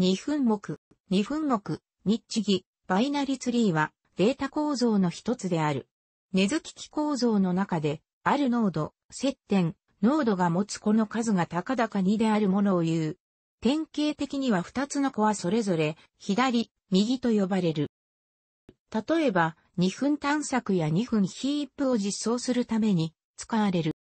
二分目、二分目、日地バイナリツリーはデータ構造の一つである。根付き構造の中で、ある濃度、接点、濃度が持つこの数が高々2であるものを言う。典型的には2つの子はそれぞれ、左、右と呼ばれる。例えば、2分探索や2分ヒープを実装するために使われる。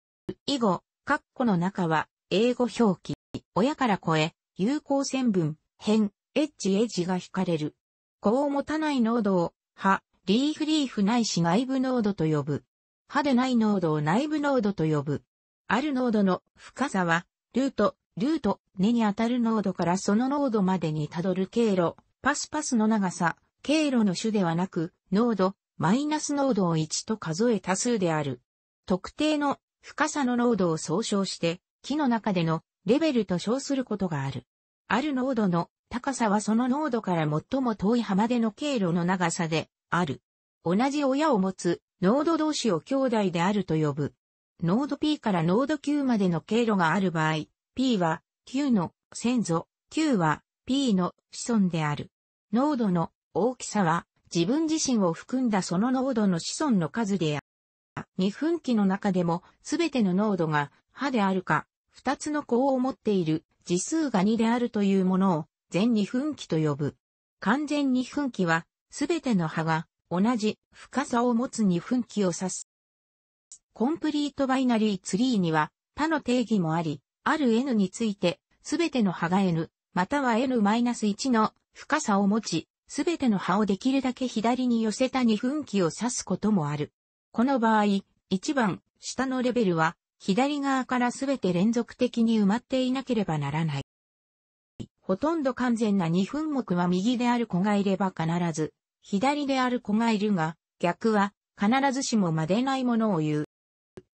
以後、括弧の中は、英語表記、親から子へ、有効線分、変、エッジエッジが引かれる。こう持たない濃度を、歯、リーフリーフないし外部濃度と呼ぶ。歯でない濃度を内部濃度と呼ぶ。ある濃度の深さは、ルート、ルート、根に当たる濃度からその濃度までにたどる経路、パスパスの長さ、経路の種ではなく、濃度、マイナス濃度を1と数え多数である。特定の深さの濃度を総称して、木の中でのレベルと称することがある。ある濃度の高さはその濃度から最も遠い浜での経路の長さである。同じ親を持つ濃度同士を兄弟であると呼ぶ。濃度 P から濃度 Q までの経路がある場合、P は Q の先祖、Q は P の子孫である。濃度の大きさは自分自身を含んだその濃度の子孫の数である。二分期の中でもすべての濃度が歯であるか、二つの項を持っている時数が2であるというものを全2分期と呼ぶ。完全2分期は、すべての葉が同じ深さを持つ2分期を指す。コンプリートバイナリーツリーには他の定義もあり、ある n について、すべての葉が n、または n-1 の深さを持ち、すべての葉をできるだけ左に寄せた2分期を指すこともある。この場合、1番、下のレベルは、左側からすべて連続的に埋まっていなければならない。ほとんど完全な二分目は右である子がいれば必ず、左である子がいるが、逆は必ずしもまでないものを言う。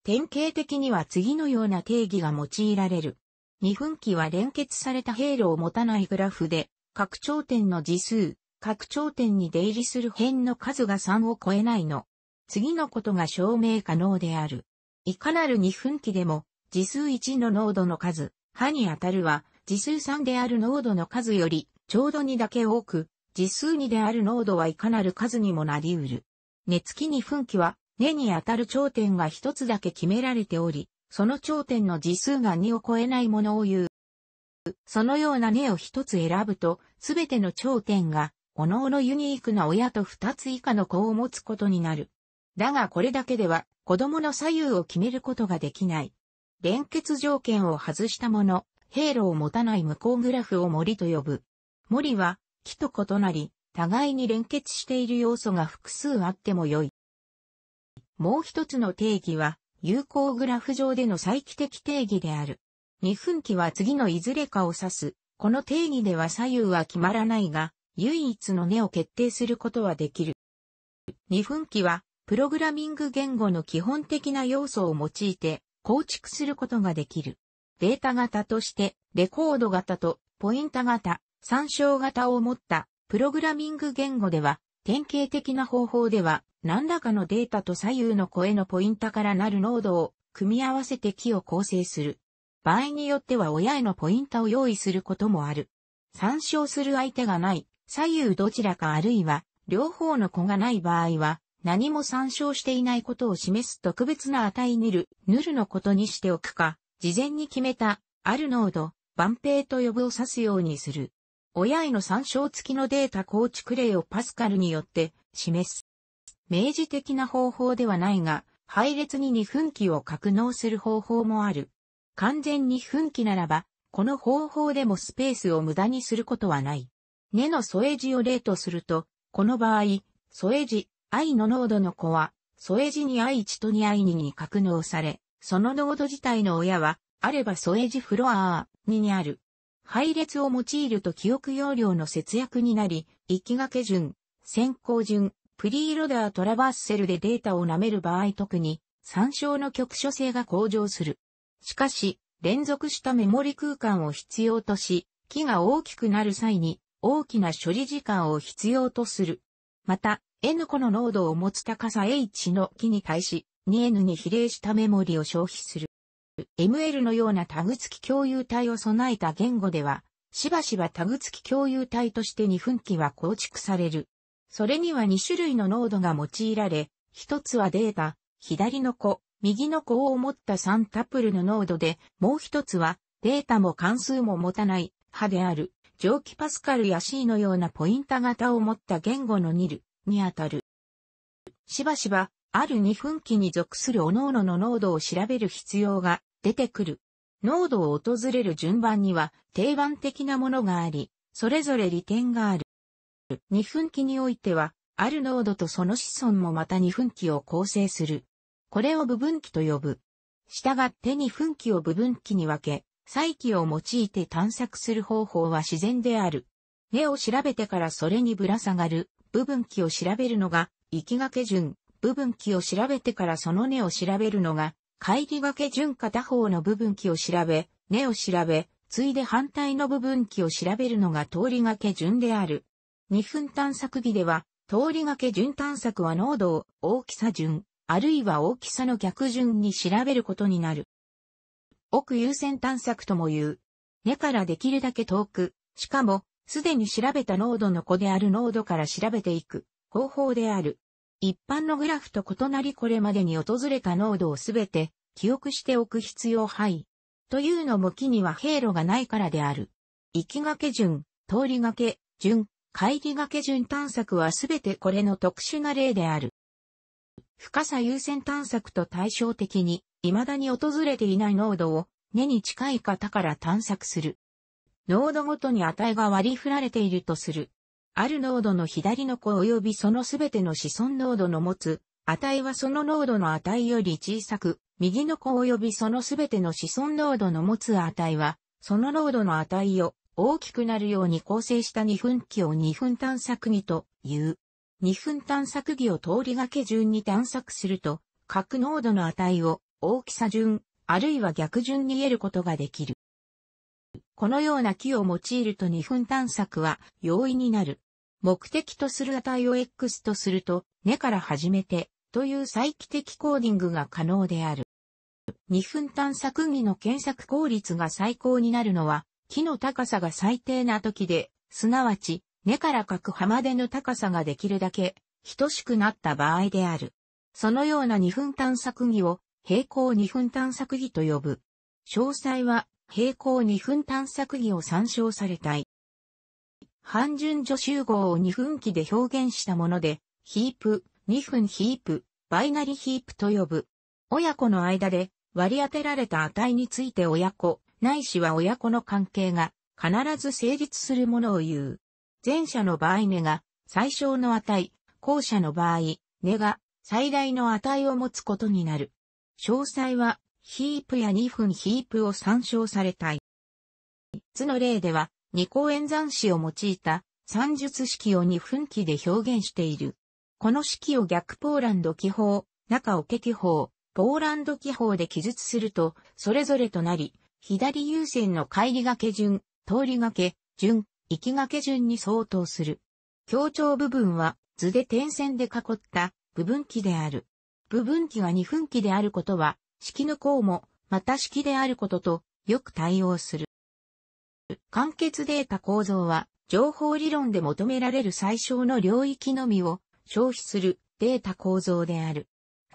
典型的には次のような定義が用いられる。二分期は連結された経路を持たないグラフで、拡張点の次数、拡張点に出入りする辺の数が3を超えないの。次のことが証明可能である。いかなる二分岐でも、次数1の濃度の数、歯に当たるは、次数3である濃度の数より、ちょうど2だけ多く、次数2である濃度はいかなる数にもなり得る。根付き分岐は、根に当たる頂点が一つだけ決められており、その頂点の次数が2を超えないものを言う。そのような根を一つ選ぶと、すべての頂点が、おのおのユニークな親と二つ以下の子を持つことになる。だがこれだけでは、子供の左右を決めることができない。連結条件を外したもの、兵路を持たない無効グラフを森と呼ぶ。森は、木と異なり、互いに連結している要素が複数あっても良い。もう一つの定義は、有効グラフ上での再帰的定義である。二分期は次のいずれかを指す。この定義では左右は決まらないが、唯一の根を決定することはできる。二分期はプログラミング言語の基本的な要素を用いて構築することができる。データ型として、レコード型とポインタ型、参照型を持ったプログラミング言語では、典型的な方法では、何らかのデータと左右の声のポインタからなるノードを組み合わせて木を構成する。場合によっては親へのポインタを用意することもある。参照する相手がない、左右どちらかあるいは両方の子がない場合は、何も参照していないことを示す特別な値ヌル、ヌルのことにしておくか、事前に決めた、ある濃度、万平と呼ぶを指すようにする。親への参照付きのデータ構築例をパスカルによって示す。明示的な方法ではないが、配列に2分期を格納する方法もある。完全二分期ならば、この方法でもスペースを無駄にすることはない。根の添え字を例とすると、この場合、添え字、愛の濃度の子は、添え字に愛一とに愛二に格納され、その濃度自体の親は、あれば添え字フロアー2にある。配列を用いると記憶容量の節約になり、行きがけ順、先行順、プリーロダートラバーセルでデータを舐める場合特に、参照の局所性が向上する。しかし、連続したメモリ空間を必要とし、木が大きくなる際に大きな処理時間を必要とする。また、N 個の濃度を持つ高さ H の木に対し、2N に比例したメモリを消費する。ML のようなタグ付き共有体を備えた言語では、しばしばタグ付き共有体として2分期は構築される。それには2種類の濃度が用いられ、一つはデータ、左の子、右の子を持った3タプルの濃度で、もう一つはデータも関数も持たない派である、蒸気パスカルや C のようなポインタ型を持った言語のニル。にあたる。しばしば、ある二分期に属するおのおのの濃度を調べる必要が出てくる。濃度を訪れる順番には定番的なものがあり、それぞれ利点がある。二分期においては、ある濃度とその子孫もまた二分期を構成する。これを部分期と呼ぶ。したがって二分期を部分期に分け、再起を用いて探索する方法は自然である。根を調べてからそれにぶら下がる部分器を調べるのが、行掛順、部分器を調べてからその根を調べるのが、乖離掛順片方の部分器を調べ、根を調べ、ついで反対の部分器を調べるのが通りがけ順である。二分探索儀では、通りがけ順探索は濃度を大きさ順、あるいは大きさの逆順に調べることになる。奥優先探索とも言う。根からできるだけ遠く、しかもすでに調べた濃度の子である濃度から調べていく方法である。一般のグラフと異なりこれまでに訪れた濃度をすべて記憶しておく必要範囲。というのも木には経路がないからである。行きがけ順、通りがけ順、帰りがけ順探索はすべてこれの特殊な例である。深さ優先探索と対照的に、未だに訪れていない濃度を根に近い方から探索する。ノードごとに値が割り振られているとする。あるノードの左の子及びそのすべての子孫ノードの持つ値はそのノードの値より小さく、右の子及びそのすべての子孫ノードの持つ値は、そのノードの値を大きくなるように構成した2分期を2分探索儀という。2分探索儀を通りがけ順に探索すると、各ノードの値を大きさ順、あるいは逆順に得ることができる。このような木を用いると二分探索は容易になる。目的とする値を X とすると、根から始めて、という再帰的コーディングが可能である。二分探索儀の検索効率が最高になるのは、木の高さが最低な時で、すなわち、根から角く。浜での高さができるだけ、等しくなった場合である。そのような二分探索儀を、平行二分探索儀と呼ぶ。詳細は平行2分探索儀を参照されたい。半順序集合を2分期で表現したもので、ヒープ、2分ヒープ、バイナリヒープと呼ぶ。親子の間で割り当てられた値について親子、ないしは親子の関係が必ず成立するものを言う。前者の場合根が最小の値、後者の場合、根が最大の値を持つことになる。詳細はヒープや2分ヒープを参照されたい。図の例では、二項演算子を用いた算術式を2分期で表現している。この式を逆ポーランド記法、中桶記法、ポーランド記法で記述すると、それぞれとなり、左優先の帰り掛け順、通り掛け、順、行き掛け順に相当する。強調部分は図で点線で囲った部分期である。部分期が2分期であることは、式の項も、また式であることと、よく対応する。完結データ構造は、情報理論で求められる最小の領域のみを消費するデータ構造である。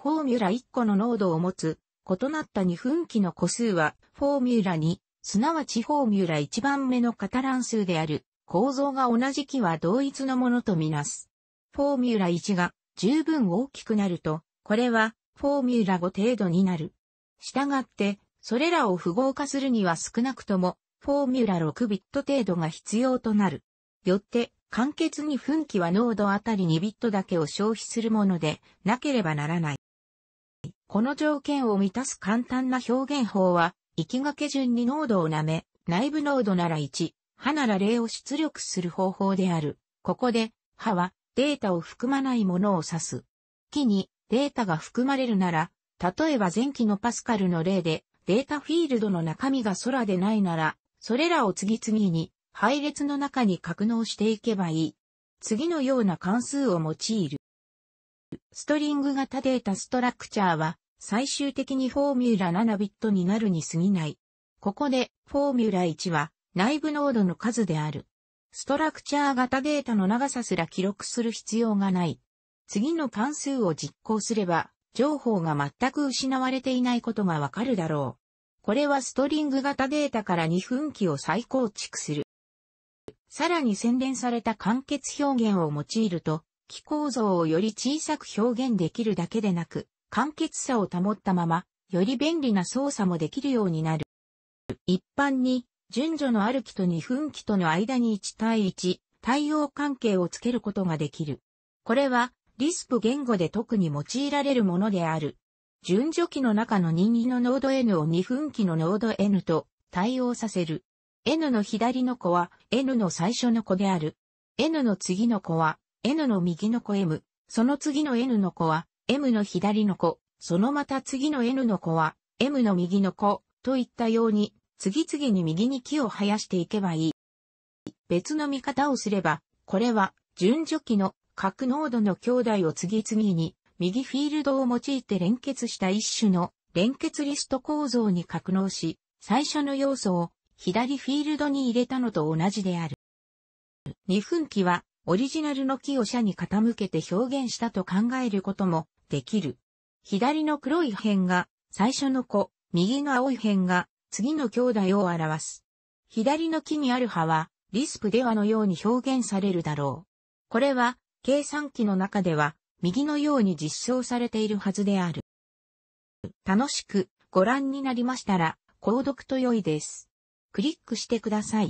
フォーミュラ1個の濃度を持つ異なった2分期の個数はフォーミュラ2、すなわちフォーミュラ1番目のカタラン数である構造が同じ期は同一のものとみなす。フォーミュラ1が十分大きくなると、これはフォーミュラ5程度になる。したがって、それらを符号化するには少なくとも、フォーミュラ6ビット程度が必要となる。よって、簡潔に分岐は濃度あたり2ビットだけを消費するものでなければならない。この条件を満たす簡単な表現法は、行きがけ順に濃度をなめ、内部濃度なら1、歯なら0を出力する方法である。ここで、歯はデータを含まないものを指す。木にデータが含まれるなら、例えば前期のパスカルの例で、データフィールドの中身が空でないなら、それらを次々に配列の中に格納していけばいい。次のような関数を用いる。ストリング型データストラクチャーは、最終的にフォーミュラ7ビットになるに過ぎない。ここで、フォーミュラ1は、内部ノードの数である。ストラクチャー型データの長さすら記録する必要がない。次の関数を実行すれば、情報が全く失われていないことがわかるだろう。これはストリング型データから2分期を再構築する。さらに洗練された完結表現を用いると、気構造をより小さく表現できるだけでなく、簡潔さを保ったまま、より便利な操作もできるようになる。一般に、順序のある期と2分期との間に1対1、対応関係をつけることができる。これは、リスプ言語で特に用いられるものである。順序器の中の任意のノード N を2分期のノード N と対応させる。N の左の子は N の最初の子である。N の次の子は N の右の子 M。その次の N の子は M の左の子。そのまた次の N の子は M の右の子といったように次々に右に木を生やしていけばいい。別の見方をすれば、これは順序器の核濃度の兄弟を次々に右フィールドを用いて連結した一種の連結リスト構造に格納し、最初の要素を左フィールドに入れたのと同じである。2分期はオリジナルの木を車に傾けて表現したと考えることもできる。左の黒い辺が最初の子、右の青い辺が次の兄弟を表す。左の木にある葉はリスプではのように表現されるだろう。これは計算機の中では、右のように実装されているはずである。楽しくご覧になりましたら、購読と良いです。クリックしてください。